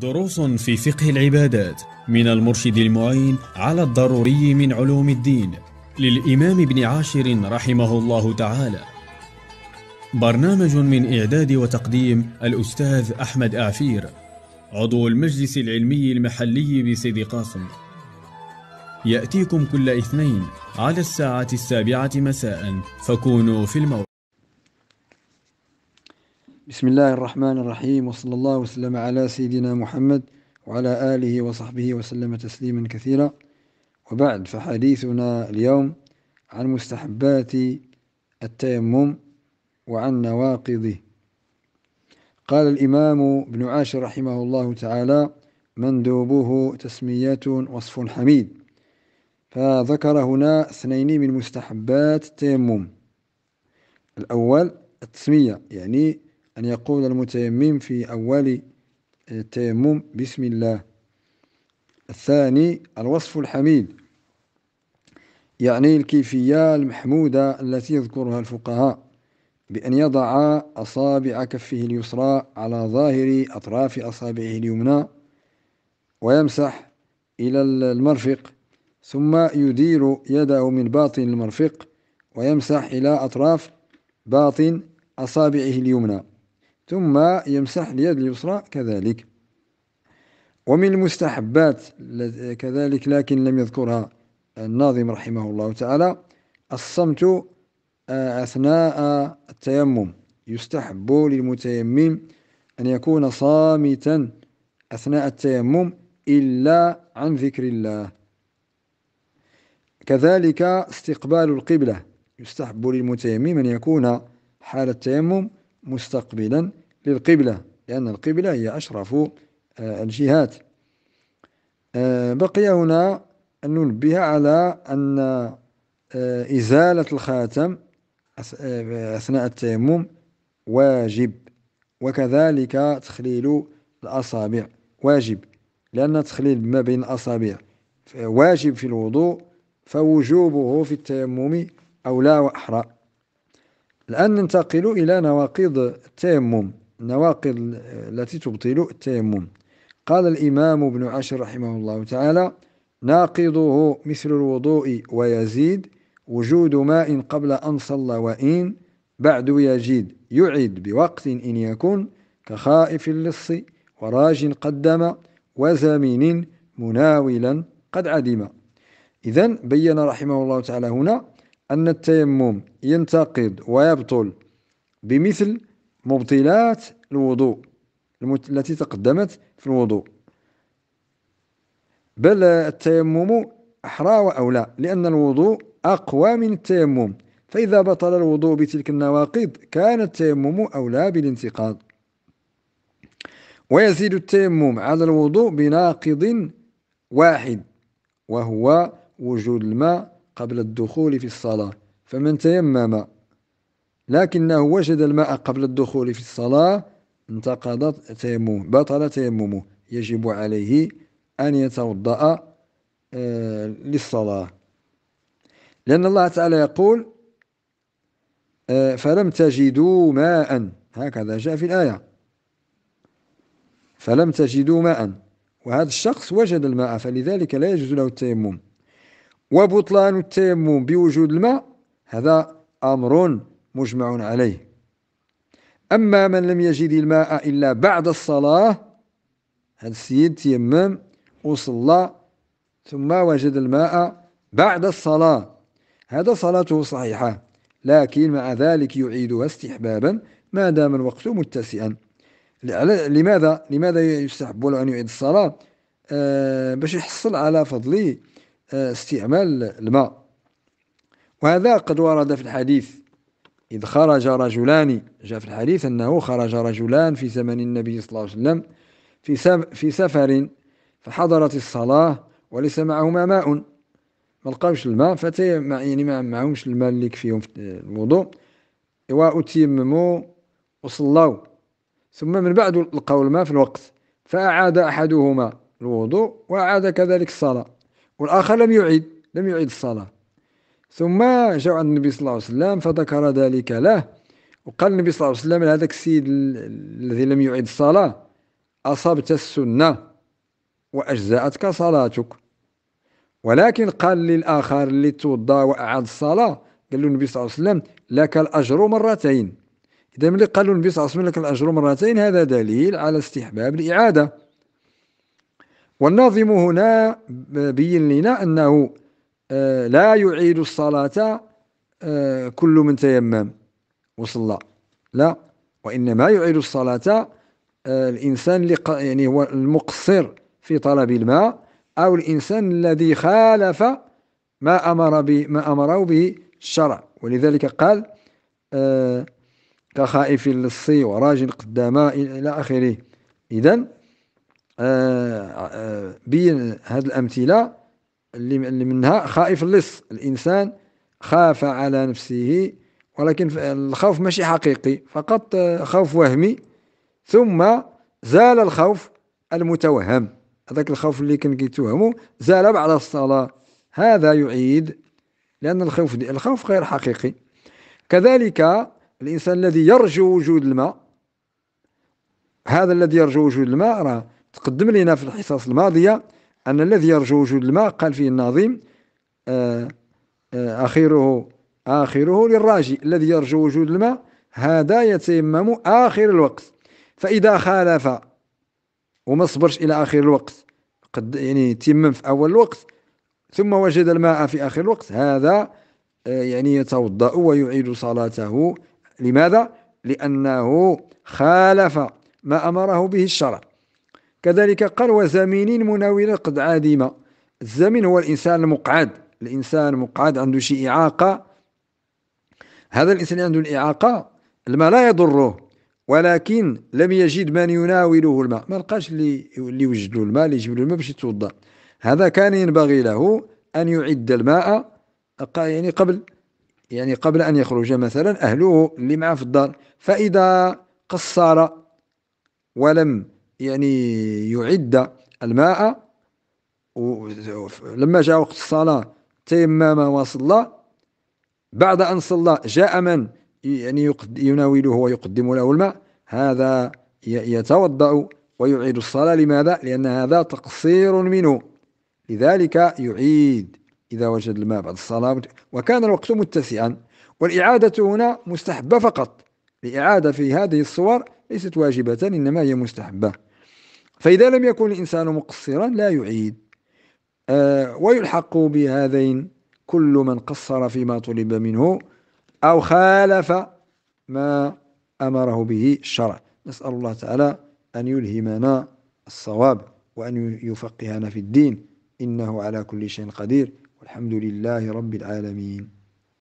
دروس في فقه العبادات من المرشد المعين على الضروري من علوم الدين للإمام ابن عاشر رحمه الله تعالى برنامج من إعداد وتقديم الأستاذ أحمد أعفير عضو المجلس العلمي المحلي بسيد قاسم يأتيكم كل اثنين على الساعة السابعة مساء فكونوا في الموقع بسم الله الرحمن الرحيم وصلى الله وسلم على سيدنا محمد وعلى آله وصحبه وسلم تسليما كثيرا وبعد فحديثنا اليوم عن مستحبات التيمم وعن نواقضه قال الإمام ابن عاشر رحمه الله تعالى مندوبه تسمية وصف حميد فذكر هنا اثنين من مستحبات التيمم الأول التسمية يعني أن يقول المتيمم في أول التيمم آه، بسم الله الثاني الوصف الحميد يعني الكيفية المحمودة التي يذكرها الفقهاء بأن يضع أصابع كفه اليسرى على ظاهر أطراف أصابعه اليمنى ويمسح إلى المرفق ثم يدير يده من باطن المرفق ويمسح إلى أطراف باطن أصابعه اليمنى ثم يمسح اليد اليسرى كذلك ومن المستحبات كذلك لكن لم يذكرها الناظم رحمه الله تعالى الصمت آه، أثناء التيمم يستحب للمتيمم أن يكون صامتا أثناء التيمم إلا عن ذكر الله كذلك استقبال القبلة يستحب للمتيمم أن يكون حال التيمم مستقبلا للقبلة لأن القبلة هي أشرف آه، الجهات آه، بقي هنا أن ننبه على أن آه، إزالة الخاتم أثناء التيمم واجب وكذلك تخليل الأصابع واجب لأن التخليل ما بين الأصابع واجب في الوضوء فوجوبه في التيمم أولى وأحرى الآن ننتقل إلى نواقض التيمم النواقض التي تبطل التيمم قال الإمام ابن عاشر رحمه الله تعالى ناقضه مثل الوضوء ويزيد وجود ماء قبل أن صلى وإن بعد يجيد يعيد بوقت إن يكن كخائف اللص وراج قدم وزمين مناولا قد عدم إذا بين رحمه الله تعالى هنا أن التيمم ينتقد ويبطل بمثل مبطلات الوضوء التي تقدمت في الوضوء بل التيمم أحرى وأولى لأن الوضوء أقوى من التيمم فإذا بطل الوضوء بتلك النواقض كان التيمم أولى بالانتقاض ويزيد التيمم على الوضوء بناقض واحد وهو وجود الماء قبل الدخول في الصلاة فمن تيمم لكنه وجد الماء قبل الدخول في الصلاة انتقض تيمم بطل تيممه يجب عليه أن يتوضأ آه، للصلاة لأن الله تعالى يقول آه، فلم تجدوا ماء هكذا جاء في الآية فلم تجدوا ماء وهذا الشخص وجد الماء فلذلك لا يجوز له التيمم وبطلان التيمم بوجود الماء هذا أمر مجمع عليه أما من لم يجد الماء إلا بعد الصلاة هذا السيد تيمم وصلى ثم وجد الماء بعد الصلاة هذا صلاته صحيحة لكن مع ذلك يعيدها استحبابا ما دام الوقت متسعا لماذا لماذا يستحب له أن يعيد الصلاة آه باش يحصل على فضله استعمال الماء وهذا قد ورد في الحديث إذ خرج رجلان جاء في الحديث أنه خرج رجلان في زمن النبي صلى الله عليه وسلم في في سفر فحضرت الصلاة وليس معهما ماء ما لقاوش الماء فتي يعني ما معهمش الماء اللي يكفيهم في الوضوء وأتيمموا وصلوا ثم من بعد لقوا الماء في الوقت فأعاد أحدهما الوضوء وأعاد كذلك الصلاة والآخر لم يعيد لم يعيد الصلاة ثم جاء عند النبي صلى الله عليه وسلم فذكر ذلك له وقال النبي صلى الله عليه وسلم لهذاك السيد الذي لم يعيد الصلاة أصبت السنة وأجزأتك صلاتك ولكن قال للآخر اللي توضى وأعاد الصلاة قال له النبي صلى الله عليه وسلم لك الأجر مرتين إذا ملي قال له النبي صلى الله عليه وسلم لك الأجر مرتين هذا دليل على استحباب الإعادة والناظم هنا بين لنا أنه آه، لا يعيد الصلاة آه، كل من تيمم وصلى لا وإنما يعيد الصلاة آه، الإنسان يعني هو المقصر في طلب الماء أو الإنسان الذي خالف ما أمر به ما أمره به الشرع ولذلك قال كخائف للصي وراجل قدامه إلى آخره إذا آه، آه، بين هذه الأمثلة اللي منها خائف اللص الإنسان خاف على نفسه ولكن الخوف ماشي حقيقي فقط آه، خوف وهمي ثم زال الخوف المتوهم هذاك الخوف اللي كان كيتوهمو زال بعد الصلاة هذا يعيد لأن الخوف دي الخوف غير حقيقي كذلك الإنسان الذي يرجو وجود الماء هذا الذي يرجو وجود الماء راه تقدم لنا في الحصص الماضية أن الذي يرجو وجود الماء قال فيه الناظم آه، آه، آخره آخره للراجي الذي يرجو وجود الماء هذا يتيمم آخر الوقت فإذا خالف وما صبرش إلى آخر الوقت قد يعني تيمم في أول الوقت ثم وجد الماء في آخر الوقت هذا آه، يعني يتوضأ ويعيد صلاته لماذا؟ لأنه خالف ما أمره به الشرع كذلك قال وزمين مناولة قد عادمة الزمين هو الإنسان المقعد الإنسان مقعد عنده شي إعاقة هذا الإنسان عنده الإعاقة الماء لا يضره ولكن لم يجد من يناوله الماء ما لقاش اللي اللي يوجد الماء اللي يجيب له الماء باش يتوضا هذا كان ينبغي له أن يعد الماء يعني قبل يعني قبل أن يخرج مثلا أهله اللي معاه في الدار فإذا قصر ولم يعني يعد الماء ولما جاء وقت الصلاة تيمم وصلى بعد أن صلى جاء من يعني يناوله ويقدم له الماء هذا يتوضأ ويعيد الصلاة لماذا؟ لأن هذا تقصير منه لذلك يعيد إذا وجد الماء بعد الصلاة وكان الوقت متسعا والإعادة هنا مستحبة فقط الإعادة في هذه الصور ليست واجبة إنما هي مستحبة فإذا لم يكن الإنسان مقصرا لا يعيد آه، ويلحق بهذين كل من قصر فيما طلب منه أو خالف ما أمره به الشرع نسأل الله تعالى أن يلهمنا الصواب وأن يفقهنا في الدين إنه على كل شيء قدير والحمد لله رب العالمين